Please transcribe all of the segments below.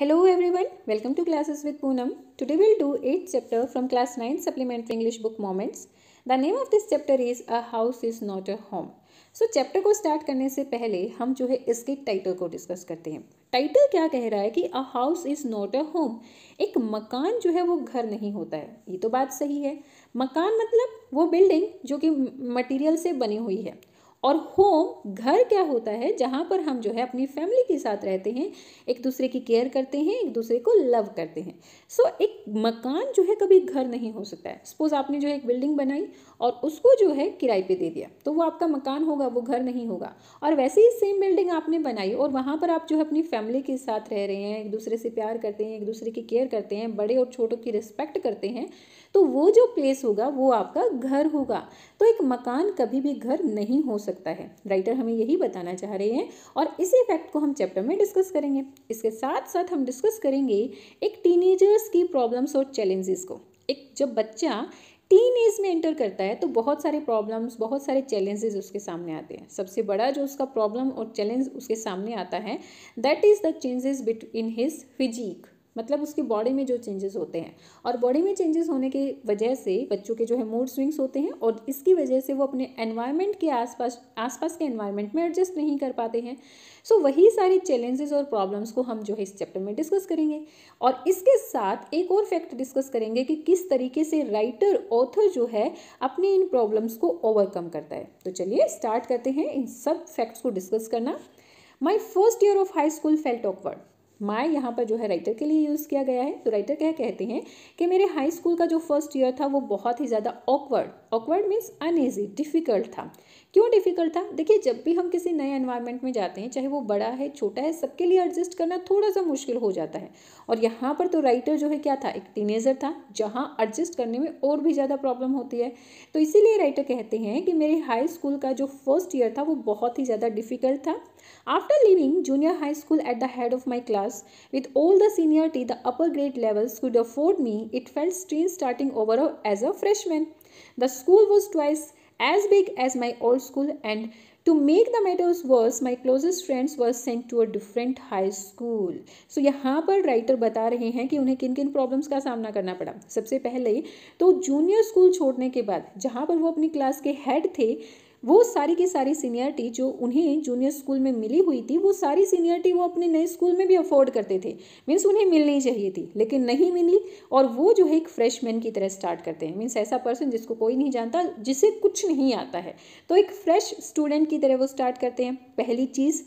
Hello everyone welcome to classes with Poonam today will do eight chapter from class nine supplementary English book moments the name of this chapter is a house is not a home so chapter को start करने से पहले हम जो है इसके title को discuss करते हैं टाइटल क्या कह रहा है कि a house is not a home एक मकान जो है वो घर नहीं होता है ये तो बात सही है मकान मतलब वो बिल्डिंग जो कि मटीरियल से बनी हुई है और होम घर क्या होता है जहाँ पर हम जो है अपनी फैमिली के साथ रहते हैं एक दूसरे की केयर करते हैं एक दूसरे को लव करते हैं सो so, एक मकान जो है कभी घर नहीं हो सकता है सपोज़ आपने जो है एक बिल्डिंग बनाई और उसको जो है किराए पे दे दिया तो वो आपका मकान होगा वो घर नहीं होगा और वैसे ही सेम बिल्डिंग आपने बनाई और वहाँ पर आप जो है अपनी फैमिली के साथ रह रहे हैं एक दूसरे से प्यार करते हैं एक दूसरे की केयर करते हैं बड़े और छोटों की रिस्पेक्ट करते हैं तो वो जो प्लेस होगा वो आपका घर होगा तो एक मकान कभी भी घर नहीं हो सकता है राइटर हमें यही बताना चाह रहे हैं और इसी फैक्ट को हम चैप्टर में डिस्कस करेंगे इसके साथ साथ हम डिस्कस करेंगे एक टीनेजर्स की प्रॉब्लम्स और चैलेंजेस को एक जब बच्चा टीन एज में एंटर करता है तो बहुत सारे प्रॉब्लम्स बहुत सारे चैलेंजेस उसके सामने आते हैं सबसे बड़ा जो उसका प्रॉब्लम और चैलेंज उसके सामने आता है that is the changes between his physique मतलब उसकी बॉडी में जो चेंजेस होते हैं और बॉडी में चेंजेस होने के वजह से बच्चों के जो है मूड स्विंग्स होते हैं और इसकी वजह से वो अपने एनवायरनमेंट के आसपास आसपास के एनवायरनमेंट में एडजस्ट नहीं कर पाते हैं सो so, वही सारी चैलेंजेस और प्रॉब्लम्स को हम जो है इस चैप्टर में डिस्कस करेंगे और इसके साथ एक और फैक्ट डिस्कस करेंगे कि किस तरीके से राइटर ऑथर जो है अपने इन प्रॉब्लम्स को ओवरकम करता है तो चलिए स्टार्ट करते हैं इन सब फैक्ट्स को डिस्कस करना my first year of high school felt awkward my यहाँ पर जो है राइटर के लिए यूज़ किया गया है तो राइटर क्या कहते हैं कि मेरे हाई स्कूल का जो फर्स्ट ईयर था वो बहुत ही ज़्यादा awkward awkward means uneasy difficult था क्यों डिफ़िकल्ट था देखिए जब भी हम किसी नए एनवायरनमेंट में जाते हैं चाहे वो बड़ा है छोटा है सबके लिए एडजस्ट करना थोड़ा सा मुश्किल हो जाता है और यहाँ पर तो राइटर जो है क्या था एक टीनेजर था जहाँ एडजस्ट करने में और भी ज़्यादा प्रॉब्लम होती है तो इसीलिए राइटर कहते हैं कि मेरे हाई स्कूल का जो फर्स्ट ईयर था वो बहुत ही ज़्यादा डिफ़िकल्ट था after living junior high school at the head of my class with all the T the upper grade levels could afford me it felt strange starting over as a freshman The school was twice as big as my old school, and to make the matters worse, my closest friends were sent to a different high school. So यहाँ पर writer बता रहे हैं कि उन्हें किन किन problems का सामना करना पड़ा सबसे पहले तो junior school छोड़ने के बाद जहाँ पर वो अपनी class के head थे वो सारी की सारी सीनियरिटी जो उन्हें जूनियर स्कूल में मिली हुई थी वो सारी सीनियरिटी वो अपने नए स्कूल में भी अफोर्ड करते थे मीन्स उन्हें मिलनी चाहिए थी लेकिन नहीं मिली और वो जो है एक फ्रेशमैन की तरह स्टार्ट करते हैं मीन्स ऐसा पर्सन जिसको कोई नहीं जानता जिसे कुछ नहीं आता है तो एक फ्रेश स्टूडेंट की तरह वो स्टार्ट करते हैं पहली चीज़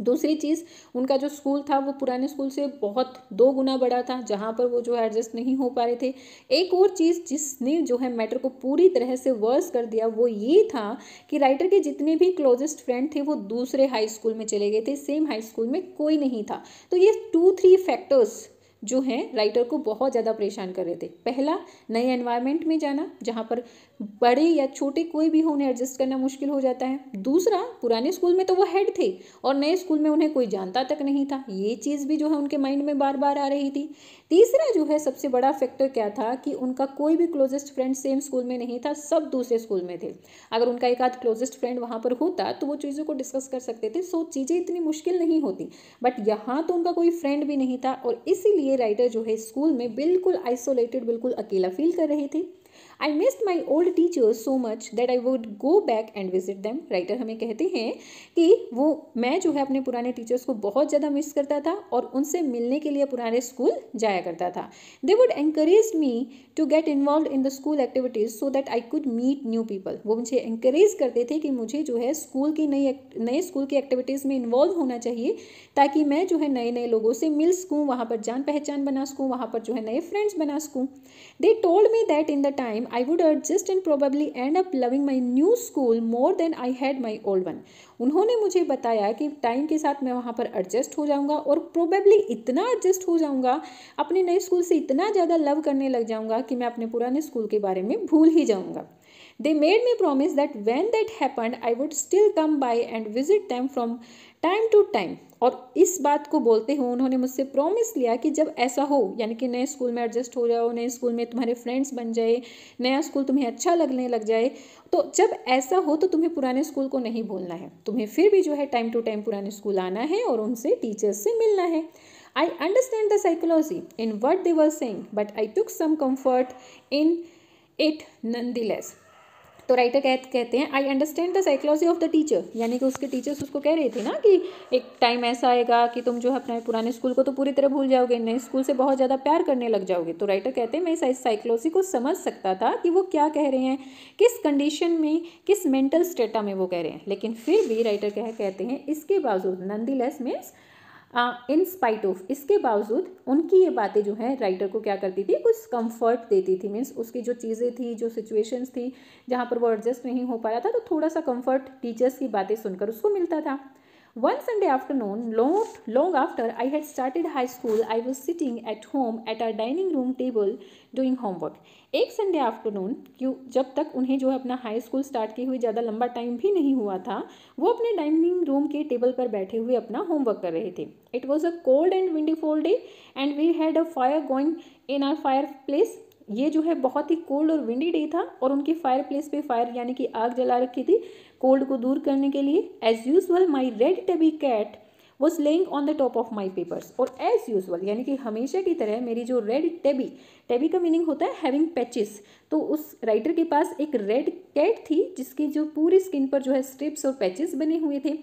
दूसरी चीज़ उनका जो स्कूल था वो पुराने स्कूल से बहुत दो गुना बड़ा था जहाँ पर वो जो है एडजस्ट नहीं हो पा रहे थे एक और चीज़ जिसने जो है मैटर को पूरी तरह से वर्स कर दिया वो ये था कि राइटर के जितने भी क्लोजेस्ट फ्रेंड थे वो दूसरे हाई स्कूल में चले गए थे सेम हाई स्कूल में कोई नहीं था तो ये टू थ्री फैक्टर्स जो हैं राइटर को बहुत ज़्यादा परेशान कर रहे थे पहला नए एनवायरमेंट में जाना जहाँ पर बड़े या छोटे कोई भी हो उन्हें एडजस्ट करना मुश्किल हो जाता है दूसरा पुराने स्कूल में तो वो हेड थे और नए स्कूल में उन्हें कोई जानता तक नहीं था ये चीज़ भी जो है उनके माइंड में बार बार आ रही थी तीसरा जो है सबसे बड़ा फैक्टर क्या था कि उनका कोई भी क्लोजेस्ट फ्रेंड सेम स्कूल में नहीं था सब दूसरे स्कूल में थे अगर उनका एक आध क्लोजेस्ट फ्रेंड वहाँ पर होता तो वो चीज़ों को डिस्कस कर सकते थे सो चीज़ें इतनी मुश्किल नहीं होती बट यहाँ तो उनका कोई फ्रेंड भी नहीं था और इसीलिए राइटर जो है स्कूल में बिल्कुल आइसोलेटेड बिल्कुल अकेला फील कर रहे थे I miss my old teachers so much that I would go back and visit them writer हमें कहते हैं कि वो मैं जो है अपने पुराने टीचर्स को बहुत ज़्यादा मिस करता था और उनसे मिलने के लिए पुराने स्कूल जाया करता था they would encourage me to get involve in the school activities so that I could meet new people वो मुझे इंकरेज करते थे कि मुझे जो है स्कूल की नई नए स्कूल की एक्टिविटीज़ में इन्वॉल्व होना चाहिए ताकि मैं जो है नए नए लोगों से मिल सकूँ वहाँ पर जान पहचान बना सकूँ वहाँ पर जो है नए फ्रेंड्स बना सकूँ they told me that in the time time i would adjust and probably end up loving my new school more than i had my old one उन्होंने मुझे बताया कि टाइम के साथ मैं वहाँ पर एडजस्ट हो जाऊँगा और प्रोबेबली इतना एडजस्ट हो जाऊँगा अपने नए स्कूल से इतना ज़्यादा लव करने लग जाऊँगा कि मैं अपने पुराने स्कूल के बारे में भूल ही जाऊँगा they made me promise that when that happened I would still come by and visit them from time to time और इस बात को बोलते हुए उन्होंने मुझसे प्रॉमिस लिया कि जब ऐसा हो यानी कि नए स्कूल में एडजस्ट हो जाओ नए स्कूल में तुम्हारे फ्रेंड्स बन जाए नया स्कूल तुम्हें अच्छा लगने लग जाए तो जब ऐसा हो तो तुम्हें पुराने स्कूल को नहीं भूलना है तुम्हें फिर भी जो है टाइम टू टाइम पुराने स्कूल आना है और उनसे टीचर्स से मिलना है I understand the psychology in what they were saying, but I took some comfort in it less तो राइटर कह कहते हैं I understand the psychology of the teacher यानी कि उसके टीचर्स उसको कह रहे थे ना कि एक टाइम ऐसा आएगा कि तुम जो है अपने पुराने स्कूल को तो पूरी तरह भूल जाओगे नए स्कूल से बहुत ज़्यादा प्यार करने लग जाओगे तो राइटर कहते हैं मैं इस साइकोलॉजी को समझ सकता था कि वो क्या कह रहे हैं किस कंडीशन में किस मेंटल स्टेटा में वो कह रहे हैं लेकिन फिर भी राइटर कह कहते हैं इसके बावजूद nonetheless means in spite of इसके बावजूद उनकी ये बातें जो हैं राइटर को क्या करती थी कुछ कंफर्ट देती थी मीन्स उसकी जो चीज़ें थी जो सिचुएशंस थी जहाँ पर वो एडजस्ट नहीं हो पा रहा था तो थोड़ा सा कंफर्ट टीचर्स की बातें सुनकर उसको मिलता था one Sunday afternoon long long after I had started high school I was sitting at home at our dining room table doing homework एक संडे आफ्टरनून क्यों जब तक उन्हें जो है अपना हाई स्कूल स्टार्ट की हुई ज़्यादा लंबा टाइम भी नहीं हुआ था वो अपने डाइनिंग रूम के टेबल पर बैठे हुए अपना होमवर्क कर रहे थे it was a cold and windy fall day and we had a fire going in our fire place ये जो है बहुत ही कोल्ड और विंडी डे था और उनके फायर प्लेस पर फायर यानी कि आग जला रखी थी कोल्ड को दूर करने के लिए as usual my red tabby cat was laying on the top of my papers और एज यूजल यानी कि हमेशा की तरह मेरी जो रेड टेबी टेबी का मीनिंग होता है हैविंग पैचेस तो उस राइटर के पास एक रेड कैट थी जिसकी जो पूरी स्किन पर जो है स्ट्रिप्स और पैचेस बने हुए थे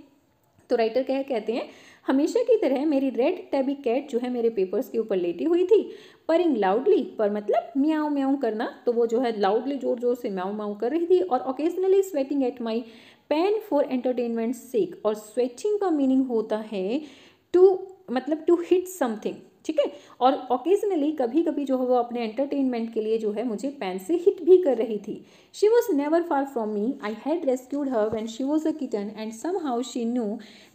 तो राइटर क्या कहते हैं हमेशा की तरह मेरी रेड टैबी कैट जो है मेरे पेपर्स के ऊपर लेटी हुई थी परिंग लाउडली पर मतलब म्याऊ म्याऊ करना तो वो जो है लाउडली जोर जोर से म्याऊ म्याऊ कर रही थी और occasionally swatting at my pen for entertainment sake और स्वेचिंग का मीनिंग होता है टू मतलब टू हिट समथिंग ठीक है और ओकेजनली कभी कभी जो है वो अपने एंटरटेनमेंट के लिए जो है मुझे पेन से हिट भी कर रही थी she was never far from me I had rescued her when she was a kitten and somehow she knew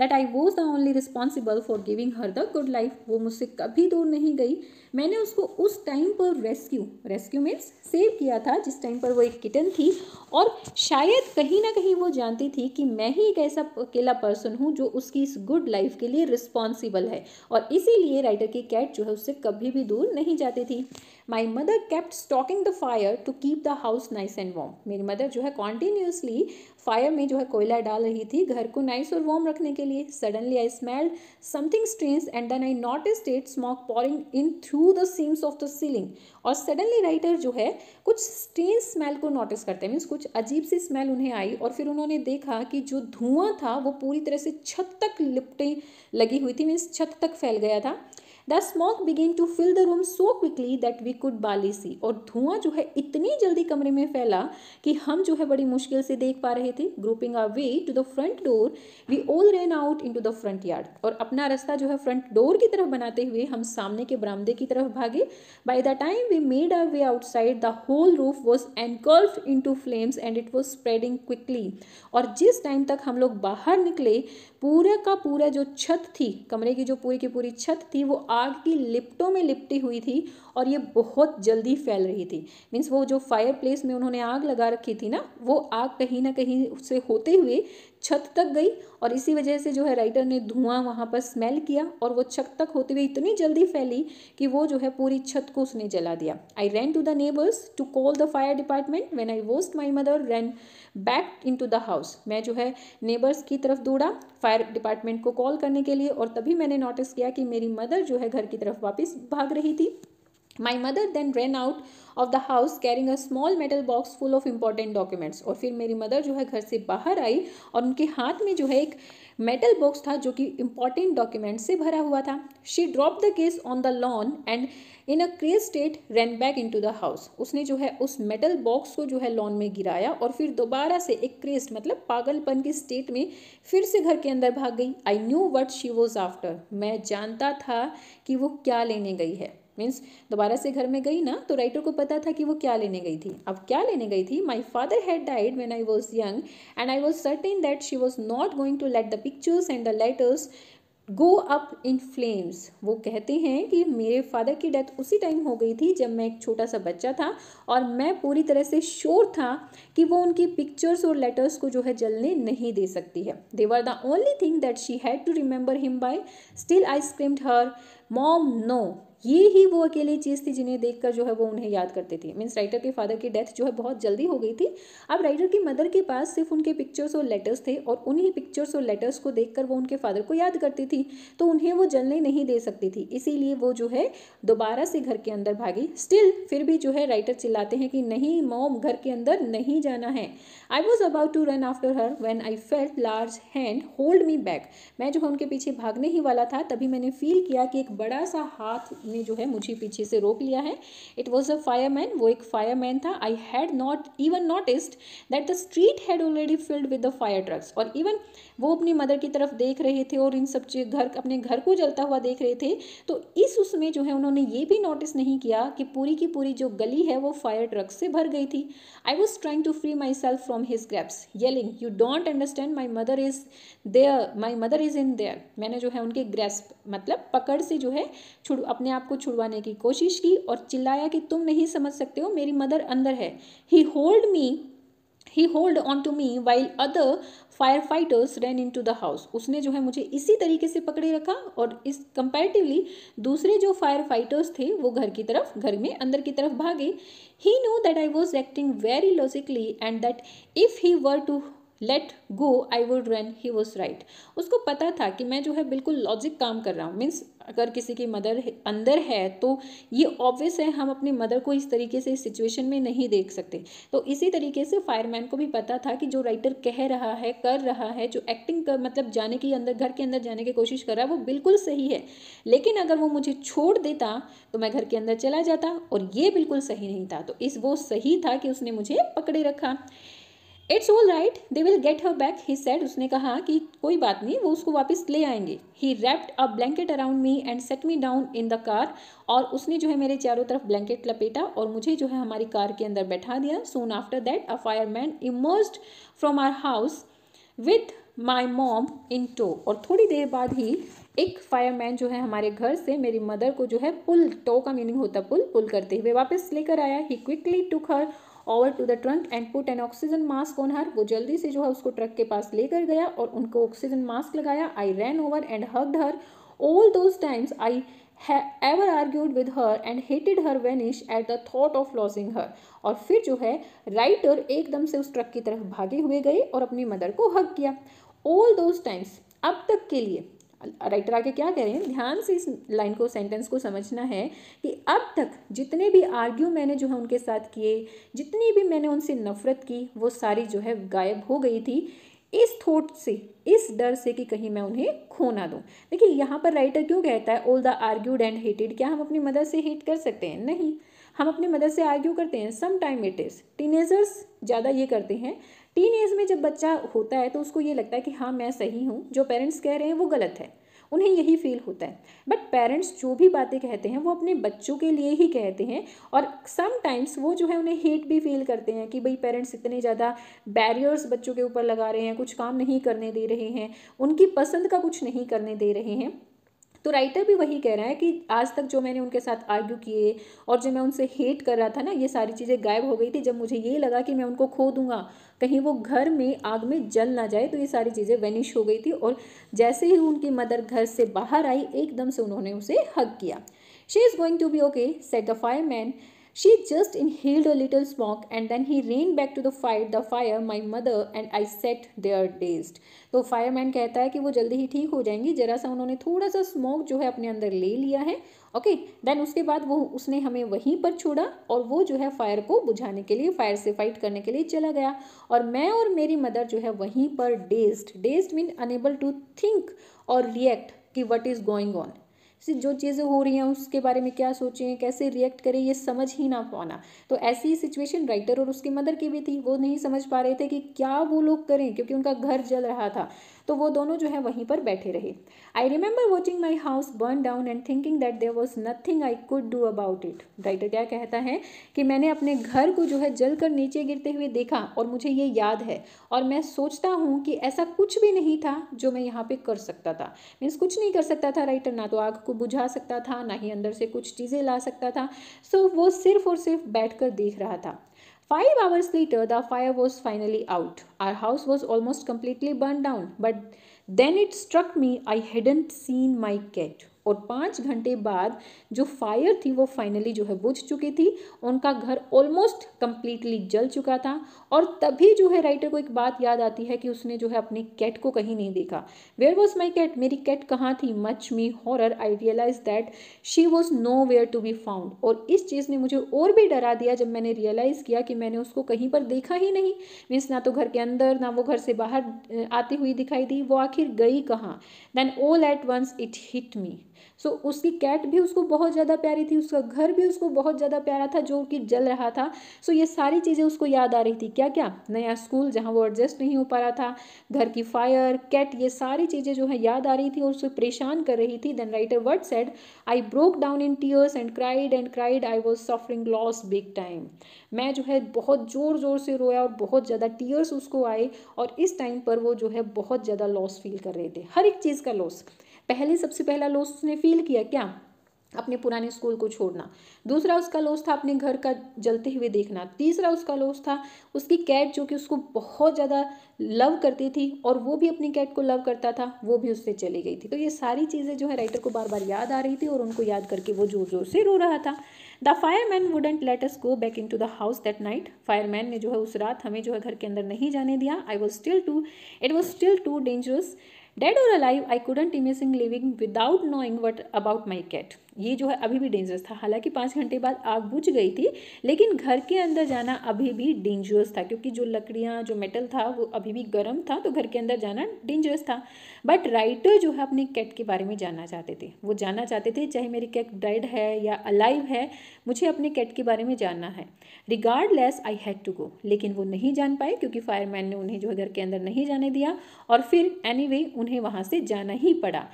that I was the only responsible for giving her the good life वो मुझसे कभी दूर नहीं गई मैंने उसको उस time पर रेस्क्यू रेस्क्यू मीन्स सेव किया था जिस टाइम पर वो एक किटन थी और शायद कहीं ना कहीं वो जानती थी कि मैं ही एक ऐसा अकेला पर्सन हूँ जो उसकी इस गुड लाइफ के लिए रिस्पॉन्सिबल है और इसीलिए राइटर की कैट जो है उससे कभी भी दूर नहीं जाती थी my mother kept stoking the fire to keep the house nice and warm मेरी मदर जो है कॉन्टीन्यूसली फायर में जो है कोयला डाल रही थी घर को नाइस और वॉम रखने के लिए suddenly I smelled something strange and then I noticed smoke pouring in through the seams of the ceiling और सडनली राइटर जो है कुछ स्ट्रेंज स्मेल को नोटिस करते हैं मीन्स कुछ अजीब सी स्मेल उन्हें आई और फिर उन्होंने देखा कि जो धुआं था वो पूरी तरह से छत तक लिपटे लगी हुई थी मीन्स छत तक फैल गया था the smoke began to fill the room so quickly that we could barely see और धुआं जो है इतनी जल्दी कमरे में फैला कि हम जो है बड़ी मुश्किल से देख पा रहे थे groping our way to the front door we all ran out into the front yard और अपना रास्ता जो है फ्रंट डोर की तरफ बनाते हुए हम सामने के बरामदे की तरफ भागे by the time we made a way outside the whole roof was engulf into flames and it was spreading quickly और जिस टाइम तक हम लोग बाहर निकले पूरा का पूरा जो छत थी कमरे की जो पूरी की पूरी छत थी वो आग की लिपटों में लिपटी हुई थी और ये बहुत जल्दी फैल रही थी मीन्स वो जो फायर प्लेस में उन्होंने आग लगा रखी थी ना वो आग कहीं ना कहीं से होते हुए छत तक गई और इसी वजह से जो है राइटर ने धुआं वहाँ पर स्मेल किया और वो छत तक होते हुए इतनी जल्दी फैली कि वो जो है पूरी छत को उसने जला दिया I ran to the neighbours to call the fire department when I was my mother ran back into the house मैं जो है नेबर्स की तरफ दौड़ा फायर डिपार्टमेंट को कॉल करने के लिए और तभी मैंने नोटिस किया कि मेरी मदर जो है घर की तरफ वापस भाग रही थी my mother then ran out of the house carrying a small metal box full of important documents और फिर मेरी मदर जो है घर से बाहर आई और उनके हाथ में जो है एक मेटल बॉक्स था जो कि इंपॉर्टेंट डॉक्यूमेंट से भरा हुआ था she drop the case on the lawn and in a craze state run back into the house उसने जो है उस मेटल बॉक्स को जो है लॉन में गिराया और फिर दोबारा से एक क्रेस्ट मतलब पागलपन की स्टेट में फिर से घर के अंदर भाग गई I knew what she was after मैं जानता था कि वो क्या लेने गई है मीन्स दोबारा से घर में गई ना तो राइटर को पता था कि वो क्या लेने गई थी अब क्या लेने गई थी my father had died when I was young and I was certain that she was not going to let the pictures and the letters go up in flames वो कहते हैं कि मेरे फादर की डेथ उसी टाइम हो गई थी जब मैं एक छोटा सा बच्चा था और मैं पूरी तरह से श्योर था कि वो उनकी पिक्चर्स और लेटर्स को जो है जलने नहीं दे सकती है they were the only thing that she had to remember him by still I screamed her mom no ये ही वो अकेली चीज़ थी जिन्हें देख जो है वो उन्हें याद करती थी मीन्स राइटर के फादर की डेथ जो है बहुत जल्दी हो गई थी अब राइटर की मदर के पास सिर्फ उनके पिक्चर्स और लेटर्स थे और उन्हीं पिक्चर्स और लेटर्स को देख वो उनके फादर को याद करती थी तो उन्हें वो जलने नहीं दे सकती थी इसीलिए वो जो है दोबारा से घर के अंदर भागी स्टिल फिर भी जो है राइटर चिल्लाते हैं कि नहीं मोम घर के अंदर नहीं जाना है I was about to run after her when I felt large hand hold me back मैं जो है उनके पीछे भागने ही वाला था तभी मैंने फील किया कि एक बड़ा सा हाथ ने जो है मुझे पीछे से रोक लिया है इट वॉज अ फायरमैन वो एक फायरमैन था I had not even noticed that the street had already filled with the fire trucks और इवन वो अपनी मदर की तरफ देख रहे थे और इन सब घर अपने घर को जलता हुआ देख रहे थे तो इस उसमें जो है उन्होंने ये भी नोटिस नहीं किया कि पूरी की पूरी जो गली है वो फायर ट्रक से भर गई थी I was trying to free myself from his grasp yelling you don't understand my mother is there my mother is in there मैंने जो है उनके ग्रेस्प मतलब पकड़ से जो है छुड़ अपने आप को छुड़वाने की कोशिश की और चिल्लाया कि तुम नहीं समझ सकते हो मेरी मदर अंदर है he hold me he hold on to me while other fire fighters ran into the house उसने जो है मुझे इसी तरीके से पकड़े रखा और इस कंपेरेटिवली दूसरे जो फायर फाइटर्स थे वो घर की तरफ घर में अंदर की तरफ भागे he know that I was acting very logically and that if he were to let go I would run he was right उसको पता था कि मैं जो है बिल्कुल लॉजिक काम कर रहा हूँ मीन्स अगर किसी की मदर अंदर है तो ये ऑब्वियस है हम अपनी मदर को इस तरीके से इस सिचुएशन में नहीं देख सकते तो इसी तरीके से फायरमैन को भी पता था कि जो राइटर कह रहा है कर रहा है जो एक्टिंग कर मतलब जाने की अंदर घर के अंदर जाने की कोशिश कर रहा है वो बिल्कुल सही है लेकिन अगर वो मुझे छोड़ देता तो मैं घर के अंदर चला जाता और ये बिल्कुल सही नहीं था तो इस वो सही था कि उसने मुझे पकड़े रखा it's all right they will get her back he said उसने कहा कि कोई बात नहीं वो उसको वापस ले आएंगे he wrapped a blanket around me and set me down in the car और उसने जो है मेरे चारों तरफ ब्लैंकेट लपेटा और मुझे जो है हमारी कार के अंदर बैठा दिया soon after that a fire man emerge from our house with my mom in tow और थोड़ी देर बाद ही एक फायरमैन जो है हमारे घर से मेरी मदर को जो है पुल टो का मीनिंग होता पुल पुल करते हुए वापस लेकर आया he quickly took her over to the trunk and put an oxygen mask on her वो जल्दी से जो है उसको ट्रक के पास लेकर गया और उनको ऑक्सीजन मास्क लगाया I ran over and hugged her all those times I ever argued with her and hated her vanish at the thought of losing her और फिर जो है राइटर एकदम से उस ट्रक की तरफ भागे हुए गए और अपनी मदर को हक किया ऑल दोज टाइम्स अब तक के लिए राइटर आके क्या कह रहे हैं ध्यान से इस लाइन को सेंटेंस को समझना है कि अब तक जितने भी आर्ग्यू मैंने जो है उनके साथ किए जितनी भी मैंने उनसे नफरत की वो सारी जो है गायब हो गई थी इस थॉट से इस डर से कि कहीं मैं उन्हें खो ना दूँ देखिए यहाँ पर राइटर क्यों कहता है all the argued and hated क्या हम अपनी मदर से हेट कर सकते हैं नहीं हम अपनी मदर से आर्ग्यू करते हैं sometime it is teenagers ज़्यादा ये करते हैं टीन एज में जब बच्चा होता है तो उसको ये लगता है कि हाँ मैं सही हूँ जो पेरेंट्स कह रहे हैं वो गलत है उन्हें यही फील होता है बट पेरेंट्स जो भी बातें कहते हैं वो अपने बच्चों के लिए ही कहते हैं और समटाइम्स वो जो है उन्हें हेट भी फील करते हैं कि भाई पेरेंट्स इतने ज़्यादा बैरियर्स बच्चों के ऊपर लगा रहे हैं कुछ काम नहीं करने दे रहे हैं उनकी पसंद का कुछ नहीं करने दे रहे हैं तो राइटर भी वही कह रहा है कि आज तक जो मैंने उनके साथ आर्ग्यू किए और जो मैं उनसे हेट कर रहा था ना ये सारी चीज़ें गायब हो गई थी जब मुझे ये लगा कि मैं उनको खो दूंगा कहीं वो घर में आग में जल ना जाए तो ये सारी चीज़ें वेनिश हो गई थी और जैसे ही उनकी मदर घर से बाहर आई एकदम से उन्होंने उसे हक किया she is going to be okay said the fire man She just inhaled a little smoke and then he ran back to the fire, the fire, my mother and I sat there dazed. तो fireman कहता है कि वो जल्दी ही ठीक हो जाएंगी जरा सा उन्होंने थोड़ा सा स्मोक जो है अपने अंदर ले लिया है ओके देन उसके बाद वो उसने हमें वहीं पर छोड़ा और वो जो है फायर को बुझाने के लिए फायर से फाइट करने के लिए चला गया और मैं और मेरी मदर जो है वहीं पर dazed dazed mean unable to think और रिएक्ट कि वट इज़ गोइंग ऑन से जो चीज़ें हो रही हैं उसके बारे में क्या सोचें कैसे रिएक्ट करें ये समझ ही ना पाना तो ऐसी सिचुएशन राइटर और उसके मदर की भी थी वो नहीं समझ पा रहे थे कि क्या वो लोग करें क्योंकि उनका घर जल रहा था तो वो दोनों जो है वहीं पर बैठे रहे I remember watching my house burn down and thinking that there was nothing I could do about it writer क्या कहता है कि मैंने अपने घर को जो है जल कर नीचे गिरते हुए देखा और मुझे ये याद है और मैं सोचता हूँ कि ऐसा कुछ भी नहीं था जो मैं यहाँ पे कर सकता था मीन्स कुछ नहीं कर सकता था राइटर ना तो आग को बुझा सकता था ना ही अंदर से कुछ चीज़ें ला सकता था सो so, वो सिर्फ और सिर्फ बैठ कर देख रहा था Five hours later, the fire was finally out. Our house was almost completely burned down, but then it struck me I hadn't seen my cat. और पाँच घंटे बाद जो फायर थी वो फाइनली जो है बुझ चुकी थी उनका घर ऑलमोस्ट कम्प्लीटली जल चुका था और तभी जो है राइटर को एक बात याद आती है कि उसने जो है अपने कैट को कहीं नहीं देखा वेयर वॉज माई कैट मेरी कैट कहाँ थी much me horror I realise that she was nowhere to be found और इस चीज़ ने मुझे और भी डरा दिया जब मैंने रियलाइज़ किया कि मैंने उसको कहीं पर देखा ही नहीं मीन्स ना तो घर के अंदर ना वो घर से बाहर आती हुई दिखाई दी वो आखिर गई कहाँ then all at once it hit me so so, उसकी कैट भी उसको बहुत ज़्यादा प्यारी थी उसका घर भी उसको बहुत ज़्यादा प्यारा था जो कि जल रहा था सो so, ये सारी चीज़ें उसको याद आ रही थी क्या क्या नया स्कूल जहाँ वो एडजस्ट नहीं हो पा रहा था घर की फायर कैट ये सारी चीज़ें जो है याद आ रही थी और उसको परेशान कर रही थी then writer word said I broke down in tears and cried and cried I was suffering loss big time मैं जो है बहुत ज़ोर ज़ोर से रोया और बहुत ज़्यादा टीयर्स उसको आए और इस टाइम पर वो जो है बहुत ज़्यादा लॉस फील कर रहे थे हर एक चीज़ का लॉस पहले सबसे पहला लॉस उसने फील किया क्या अपने पुराने स्कूल को छोड़ना दूसरा उसका लॉस था अपने घर का जलते हुए देखना तीसरा उसका लॉस था उसकी कैट जो कि उसको बहुत ज़्यादा लव करती थी और वो भी अपनी कैट को लव करता था वो भी उससे चली गई थी तो ये सारी चीज़ें जो है राइटर को बार बार याद आ रही थी और उनको याद करके वो ज़ोर ज़ोर से रो रहा था the fireman wouldn't let us go back into the house that night fireman ने जो है उस रात हमें जो है घर के अंदर नहीं जाने दिया I was still too it was still too dangerous dead और alive I couldn't imagine living without knowing what about my cat ये जो है अभी भी डेंजरस था हालांकि पाँच घंटे बाद आग बुझ गई थी लेकिन घर के अंदर जाना अभी भी डेंजरस था क्योंकि जो लकड़ियाँ जो मेटल था वो अभी भी गर्म था तो घर के अंदर जाना डेंजरस था बट राइटर जो है अपने कैट के बारे में जानना चाहते थे वो जानना चाहते थे चाहे मेरी कैट डेड है या अलाइव है मुझे अपने कैट के बारे में जानना है regard I had to go लेकिन वो नहीं जान पाए क्योंकि फायरमैन ने उन्हें जो है घर के अंदर नहीं जाने दिया और फिर एनी anyway, उन्हें वहाँ से जाना ही पड़ा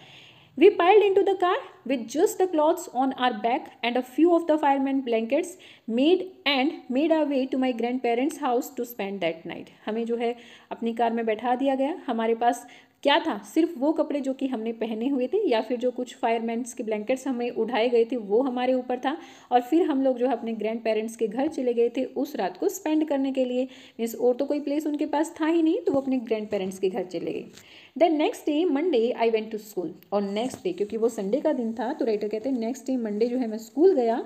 We piled into the car with just the clothes on our back and a few of the fireman blankets made and made our way to my grandparents' house to spend that night. हमें जो है अपनी car में बैठा दिया गया हमारे पास क्या था सिर्फ वो कपड़े जो कि हमने पहने हुए थे या फिर जो कुछ फायरमैन्स के ब्लैंकेट्स हमें उठाए गए थे वो हमारे ऊपर था और फिर हम लोग जो है अपने ग्रैंड पेरेंट्स के घर चले गए थे उस रात को स्पेंड करने के लिए मीन्स और तो कोई प्लेस उनके पास था ही नहीं तो वो अपने ग्रैंड पेरेंट्स के घर चले गए then next day Monday I went to school और नेक्स्ट डे क्योंकि वो संडे का दिन था तो राइटर कहते हैं नेक्स्ट डे मंडे जो है मैं स्कूल गया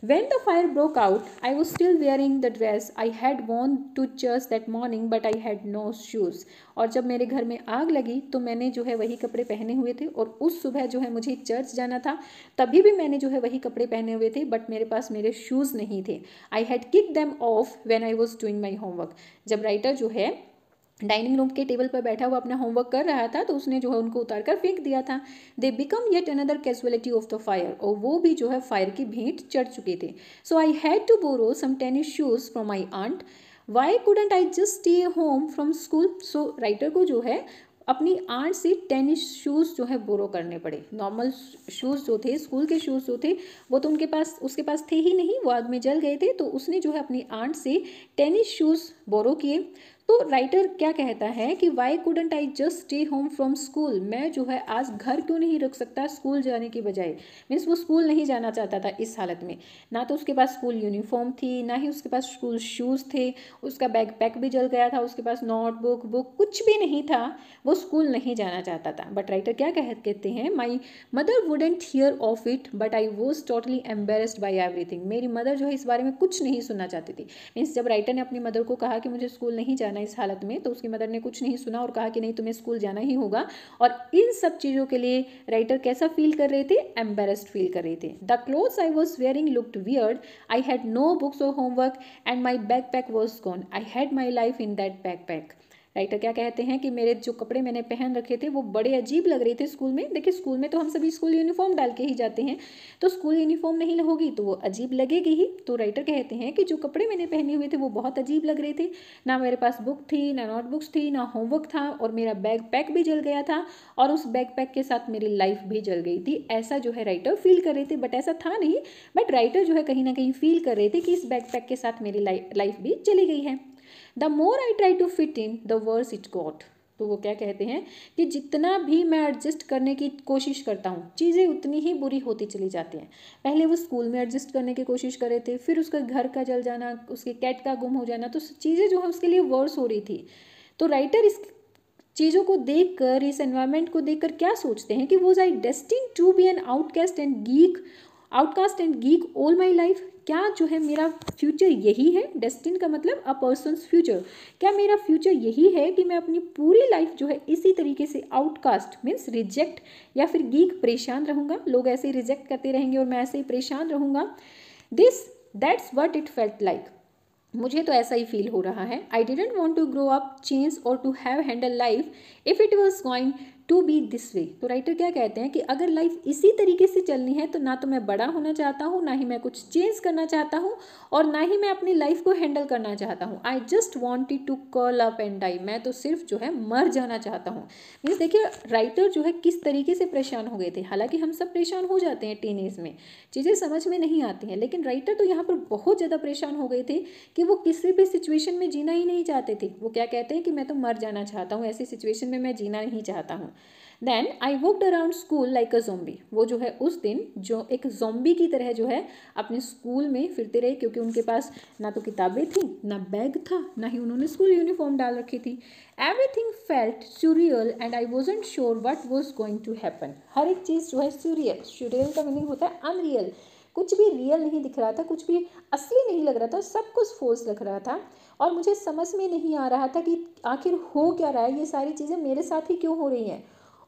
When the fire broke out, I was still wearing the dress I had worn to church that morning, but I had no shoes. और जब मेरे घर में आग लगी तो मैंने जो है वही कपड़े पहने हुए थे और उस सुबह जो है मुझे चर्च जाना था तभी भी मैंने जो है वही कपड़े पहने हुए थे बट मेरे पास मेरे शूज़ नहीं थे I had kick them off when I was doing my homework जब राइटर जो है डाइनिंग रूम के टेबल पर बैठा हुआ अपना होमवर्क कर रहा था तो उसने जो है उनको उतार कर फेंक दिया था they become yet another casualty of the fire और वो भी जो है फायर की भेंट चढ़ चुके थे so I had to borrow some tennis shoes from my aunt why couldn't I just stay home from school so writer को जो है अपनी आंट से टेनिस शूज़ जो है बोरो करने पड़े नॉर्मल शूज़ जो थे स्कूल के शूज़ जो थे वो तो उनके पास उसके पास थे ही नहीं वो आग में जल गए थे तो उसने जो है अपनी आंट से टेनिस शूज़ बोरो किए तो राइटर क्या कहता है कि why couldn't I just stay home from school मैं जो है आज घर क्यों नहीं रुक सकता स्कूल जाने की बजाय मीन्स वो स्कूल नहीं जाना चाहता था इस हालत में ना तो उसके पास स्कूल यूनिफॉर्म थी ना ही उसके पास स्कूल शूज़ थे उसका बैग पैक भी जल गया था उसके पास नोटबुक बुक कुछ भी नहीं था वो स्कूल नहीं जाना चाहता था बट राइटर क्या कह कहते हैं my mother wouldn't hear of it but I was totally embarrassed by everything मेरी मदर जो है इस बारे में कुछ नहीं सुनना चाहती थी मीन्स जब राइटर ने अपनी मदर को कहा कि मुझे स्कूल नहीं जाना जाना इस हालत में तो उसकी मदर ने कुछ नहीं सुना और कहा कि नहीं तुम्हें स्कूल जाना ही होगा और इन सब चीज़ों के लिए राइटर कैसा फील कर रहे थे एम्बेरस्ड फील कर रहे थे the clothes I was wearing looked weird I had no books और homework and my backpack was gone I had my life in that backpack writer तो क्या कहते हैं कि मेरे जो कपड़े मैंने पहन रखे थे वो बड़े अजीब लग रहे थे स्कूल में देखिए स्कूल में तो हम सभी स्कूल यूनिफॉर्म डाल के ही जाते हैं तो स्कूल यूनिफॉर्म नहीं होगी तो वो अजीब लगेगी ही तो राइटर कहते हैं कि जो कपड़े मैंने पहने हुए थे वो बहुत अजीब लग रहे थे ना मेरे पास बुक थी ना नोटबुक्स थी ना होमवर्क था और मेरा बैग पैक भी जल गया था और उस बैग पैक के साथ मेरी लाइफ भी जल गई थी ऐसा जो है राइटर फील कर रहे थे बट ऐसा था नहीं बट राइटर जो है कहीं ना कहीं फील कर रहे थे कि इस बैग पैक के साथ मेरी लाइफ भी चली गई है the more I try to fit in the worse it got तो वो क्या कहते हैं कि जितना भी मैं एडजस्ट करने की कोशिश करता हूँ चीज़ें उतनी ही बुरी होती चली जाती हैं पहले वो स्कूल में एडजस्ट करने की कोशिश कर रहे थे फिर उसका घर का जल जाना उसके कैट का गुम हो जाना तो चीज़ें जो है उसके लिए वर्स हो रही थी तो राइटर इस चीज़ों को देख कर इस एनवायरमेंट को कर क्या सोचते हैं कि वो I destined to be an outcast and geek outcast and geek all my life क्या जो है मेरा फ्यूचर यही है डेस्टिन का मतलब अ पर्सन फ्यूचर क्या मेरा फ्यूचर यही है कि मैं अपनी पूरी लाइफ जो है इसी तरीके से आउटकास्ट मीन्स रिजेक्ट या फिर गीक परेशान रहूँगा लोग ऐसे ही रिजेक्ट करते रहेंगे और मैं ऐसे ही परेशान रहूँगा this that's what it felt like मुझे तो ऐसा ही फील हो रहा है I didn't want to grow up change और to have handle life if it was going to be this way तो राइटर क्या कहते हैं कि अगर लाइफ इसी तरीके से चलनी है तो ना तो मैं बड़ा होना चाहता हूँ ना ही मैं कुछ चेंज करना चाहता हूँ और ना ही मैं अपनी लाइफ को हैंडल करना चाहता हूँ I just wanted to curl up and die मैं तो सिर्फ जो है मर जाना चाहता हूँ मीन्स देखिए राइटर जो है किस तरीके से परेशान हो गए थे हालांकि हम सब परेशान हो जाते हैं टीन में चीज़ें समझ में नहीं आती हैं लेकिन राइटर तो यहाँ पर बहुत ज़्यादा परेशान हो गए थे कि वो किसी भी सिचुएशन में जीना ही नहीं चाहते थे वो क्या कहते हैं कि मैं तो मर जाना चाहता हूँ ऐसी सिचुएशन में मैं जीना नहीं चाहता हूँ then I walked around school like a zombie वो जो है उस दिन जो एक जोम्बी की तरह जो है अपने स्कूल में फिरते रहे क्योंकि उनके पास ना तो किताबें थी ना बैग था ना ही उन्होंने स्कूल यूनिफॉर्म डाल रखी थी everything felt surreal and I wasn't sure what was going to happen हर एक चीज़ जो है सूरियल सूरियल का मीनिंग होता है अनरियल कुछ भी रियल नहीं दिख रहा था कुछ भी असली नहीं लग रहा था सब कुछ फोर्स लग रहा था और मुझे समझ में नहीं आ रहा था कि आखिर हो क्या रहा है ये सारी चीज़ें मेरे साथ ही क्यों हो रही हैं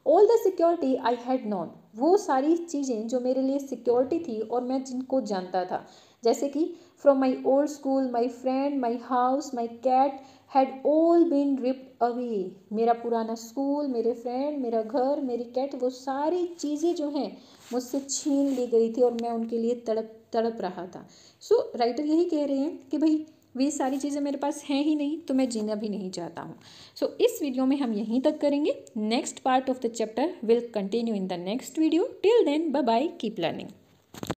all the security I had known वो सारी चीज़ें जो मेरे लिए सिक्योरिटी थी और मैं जिनको जानता था जैसे कि from my old school my friend my house my cat had all been ripped away मेरा पुराना स्कूल मेरे फ्रेंड मेरा घर मेरी कैट वो सारी चीज़ें जो हैं मुझसे छीन ली गई थी और मैं उनके लिए तड़प तड़प रहा था सो so, राइटर यही कह रहे हैं कि भाई वे सारी चीज़ें मेरे पास हैं ही नहीं तो मैं जीना भी नहीं चाहता हूँ सो so, इस वीडियो में हम यहीं तक करेंगे next part of the chapter will continue in the next video till then bye keep learning